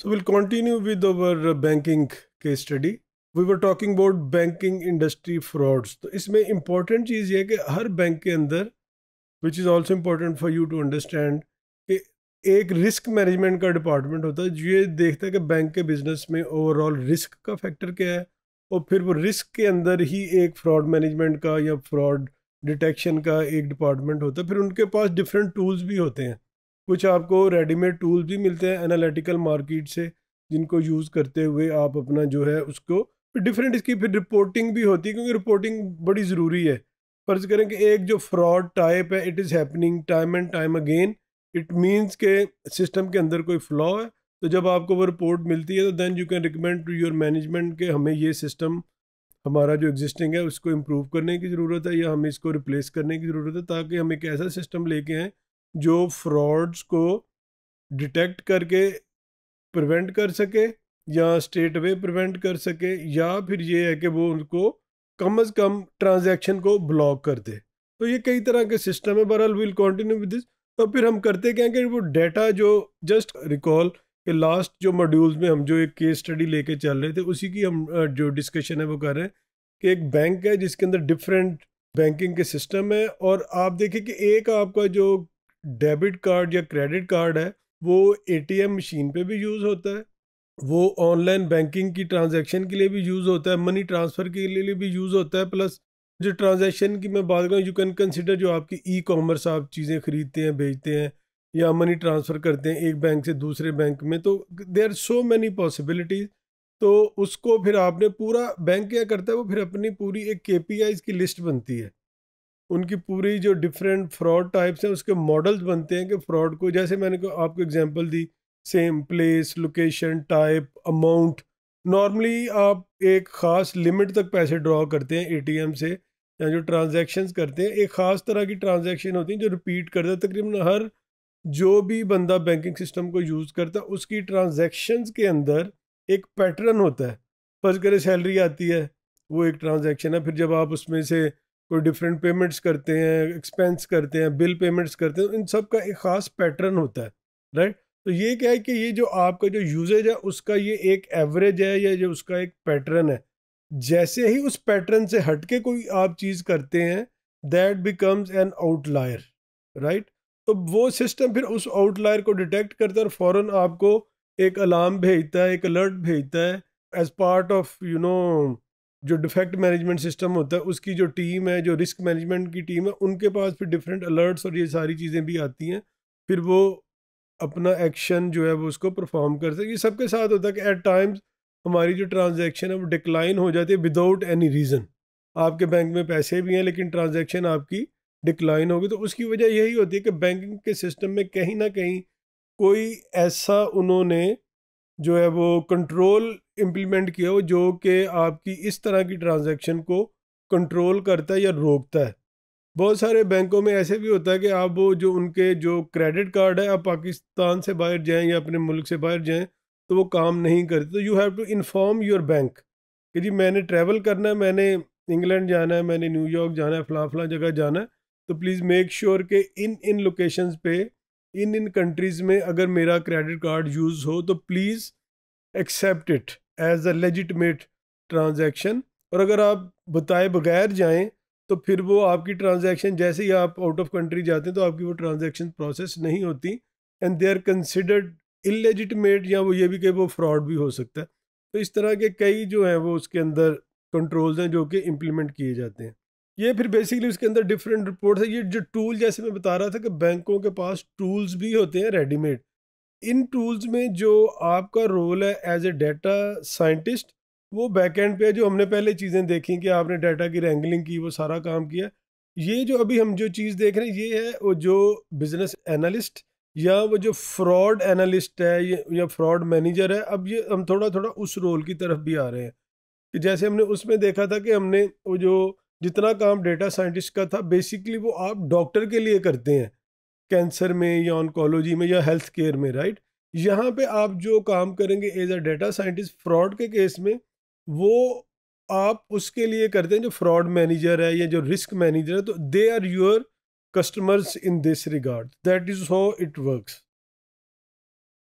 So we'll continue with our banking case study. We were talking about banking industry frauds तो इसमें important चीज़ यह कि हर bank के अंदर which is also important for you to understand कि एक risk management का डिपार्टमेंट होता है जो ये देखता है कि बैंक के बिजनेस में ओवरऑल रिस्क का फैक्टर क्या है और फिर वो रिस्क के अंदर ही एक फ्रॉड मैनेजमेंट का या फ्रॉड डिटेक्शन का एक डिपार्टमेंट होता है फिर उनके पास डिफरेंट टूल्स भी होते हैं कुछ आपको रेडीमेड टूल्स भी मिलते हैं एनालिटिकल मार्केट से जिनको यूज़ करते हुए आप अपना जो है उसको डिफरेंट इसकी फिर रिपोर्टिंग भी होती है क्योंकि रिपोर्टिंग बड़ी ज़रूरी है फर्ज करें कि एक जो फ्रॉड टाइप है it is happening time and time again it means के सिस्टम के अंदर कोई फ्लॉ है तो जब आपको वो रिपोर्ट मिलती है तो then you can recommend to your management के हमें ये सिस्टम हमारा जो एग्जिस्टिंग है उसको इम्प्रूव करने की ज़रूरत है या हमें इसको रिप्लेस करने की ज़रूरत है ताकि हम एक ऐसा सिस्टम लेके आएँ जो फ्रॉड्स को डिटेक्ट करके प्रिवेंट कर सके या स्टेट वे प्रिवेंट कर सके या फिर ये है कि वो उनको कम अज़ कम ट्रांजैक्शन को ब्लॉक कर दे तो ये कई तरह के सिस्टम है बहरहाल विल कंटिन्यू विद दिस तो फिर हम करते क्या कि वो डेटा जो जस्ट रिकॉल के लास्ट जो मॉड्यूल्स में हम जो एक केस स्टडी लेके चल रहे थे उसी की हम जो डिस्कशन है वो कर रहे हैं कि एक बैंक है जिसके अंदर डिफरेंट बैंकिंग के सिस्टम है और आप देखिए कि एक आपका जो डेबिट कार्ड या क्रेडिट कार्ड है वो एटीएम मशीन पे भी यूज़ होता है वो ऑनलाइन बैंकिंग की ट्रांजैक्शन के लिए भी यूज़ होता है मनी ट्रांसफ़र के लिए भी यूज़ होता है प्लस जो ट्रांजैक्शन की मैं बात करूँ यू कैन कंसिडर जो आपकी ई कॉमर्स आप चीज़ें खरीदते हैं भेजते हैं या मनी ट्रांसफ़र करते हैं एक बैंक से दूसरे बैंक में तो दे आर सो मैनी पॉसिबिलिटीज़ तो उसको फिर आपने पूरा बैंक क्या करता है वो फिर अपनी पूरी एक के की लिस्ट बनती है उनकी पूरी जो डिफरेंट फ्रॉड टाइप्स हैं उसके मॉडल्स बनते हैं कि फ्रॉड को जैसे मैंने को, आपको एग्जांपल दी same place location type amount normally आप एक ख़ास लिमिट तक पैसे ड्रॉ करते हैं एटीएम से या जो ट्रांजेक्शन करते हैं एक ख़ास तरह की ट्रांजेक्शन होती हैं जो रिपीट करता है तकरीबन हर जो भी बंदा बैंकिंग सिस्टम को यूज़ करता है उसकी ट्रांजेक्शन के अंदर एक पैटर्न होता है फर्ज करें सैलरी आती है वो एक ट्रांजेक्शन है फिर जब आप उसमें से कोई डिफरेंट पेमेंट्स करते हैं एक्सपेंस करते हैं बिल पेमेंट्स करते हैं इन सब का एक ख़ास पैटर्न होता है राइट तो ये क्या है कि ये जो आपका जो यूजेज है उसका ये एक एवरेज है या जो उसका एक पैटर्न है जैसे ही उस पैटर्न से हटके कोई आप चीज़ करते हैं that becomes an outlier right तो वो सिस्टम फिर उस आउटलायर को डिटेक्ट करता है और फ़ौर आपको एक अलार्म भेजता है एक अलर्ट भेजता है as part of you know जो डिफेक्ट मैनेजमेंट सिस्टम होता है उसकी जो टीम है जो रिस्क मैनेजमेंट की टीम है उनके पास फिर डिफरेंट अलर्ट्स और ये सारी चीज़ें भी आती हैं फिर वो अपना एक्शन जो है वो उसको परफॉर्म कर हैं ये सबके साथ होता है कि एट टाइम्स हमारी जो ट्रांजेक्शन है वो डिक्लाइन हो जाती है विदाउट एनी रीज़न आपके बैंक में पैसे भी हैं लेकिन ट्रांजेक्शन आपकी डिक्लाइन होगी तो उसकी वजह यही होती है कि बैंकिंग के सिस्टम में कहीं ना कहीं कोई ऐसा उन्होंने जो है वो कंट्रोल इम्प्लीमेंट किया हो जो कि आपकी इस तरह की ट्रांजैक्शन को कंट्रोल करता है या रोकता है बहुत सारे बैंकों में ऐसे भी होता है कि आप वो जो उनके जो क्रेडिट कार्ड है आप पाकिस्तान से बाहर जाएं या अपने मुल्क से बाहर जाएं तो वो काम नहीं करते तो you have to inform your bank कि जी मैंने ट्रैवल करना है मैंने इंग्लैंड जाना है मैंने न्यूयॉर्क जाना है फ़लाँ फलाँ जगह जाना है तो प्लीज़ मेक श्योर के इन इन लोकेशंस पे इन इन कंट्रीज़ में अगर मेरा क्रेडिट कार्ड यूज़ हो तो please accept it as a legitimate transaction और अगर आप बताए बगैर जाएं तो फिर वो आपकी ट्रांजैक्शन जैसे ही आप आउट ऑफ कंट्री जाते हैं तो आपकी वो ट्रांजैक्शन प्रोसेस नहीं होती and they are considered illegitimate या वो ये भी कि वो फ्रॉड भी हो सकता है तो इस तरह के कई जो हैं वो उसके अंदर कंट्रोल्स हैं जो कि इम्प्लीमेंट किए जाते हैं ये फिर बेसिकली उसके अंदर डिफरेंट रिपोर्ट है ये जो टूल जैसे मैं बता रहा था कि बैंकों के पास टूल्स भी होते हैं रेडीमेड इन टूल्स में जो आपका रोल है एज ए डाटा साइंटिस्ट वो बैक एंड पे है जो हमने पहले चीज़ें देखी कि आपने डाटा की रैंगलिंग की वो सारा काम किया ये जो अभी हम जो चीज़ देख रहे हैं ये है वो जो बिजनेस एनालिस्ट या वो जो फ्रॉड एनालिस्ट है या फ्रॉड मैनेजर है अब ये हम थोड़ा थोड़ा उस रोल की तरफ भी आ रहे हैं कि जैसे हमने उसमें देखा था कि हमने वो जो जितना काम डेटा साइंटिस्ट का था बेसिकली वो आप डॉक्टर के लिए करते हैं कैंसर में या ऑनकोलॉजी में या हेल्थ केयर में राइट यहाँ पे आप जो काम करेंगे as a data scientist fraud के केस में वो आप उसके लिए करते हैं जो फ्रॉड मैनेजर है या जो रिस्क मैनेजर है तो दे are your customers in this regard that is how it works